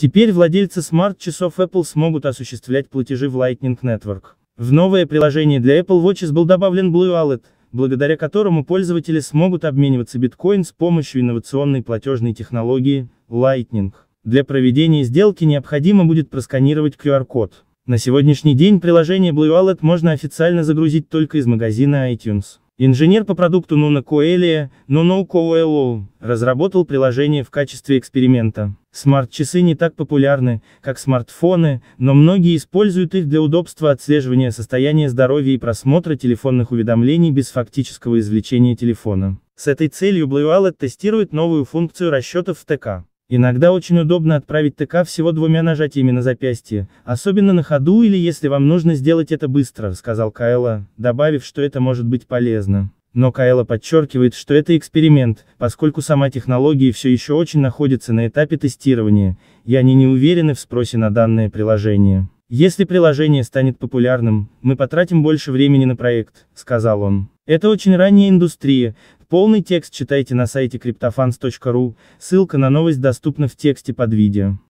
Теперь владельцы смарт-часов Apple смогут осуществлять платежи в Lightning Network. В новое приложение для Apple Watches был добавлен Blue Wallet, благодаря которому пользователи смогут обмениваться биткоин с помощью инновационной платежной технологии Lightning. Для проведения сделки необходимо будет просканировать QR-код. На сегодняшний день приложение Blue Wallet можно официально загрузить только из магазина iTunes. Инженер по продукту Нуна Коэлия, Нуно Коэлоу, разработал приложение в качестве эксперимента. Смарт-часы не так популярны, как смартфоны, но многие используют их для удобства отслеживания состояния здоровья и просмотра телефонных уведомлений без фактического извлечения телефона. С этой целью Blue Wallet тестирует новую функцию расчетов в ТК. Иногда очень удобно отправить ТК всего двумя нажатиями на запястье, особенно на ходу или если вам нужно сделать это быстро, сказал Кайла, добавив, что это может быть полезно. Но Кайла подчеркивает, что это эксперимент, поскольку сама технология все еще очень находится на этапе тестирования, и они не уверены в спросе на данное приложение. Если приложение станет популярным, мы потратим больше времени на проект, сказал он. Это очень ранняя индустрия, полный текст читайте на сайте cryptofans.ru, ссылка на новость доступна в тексте под видео.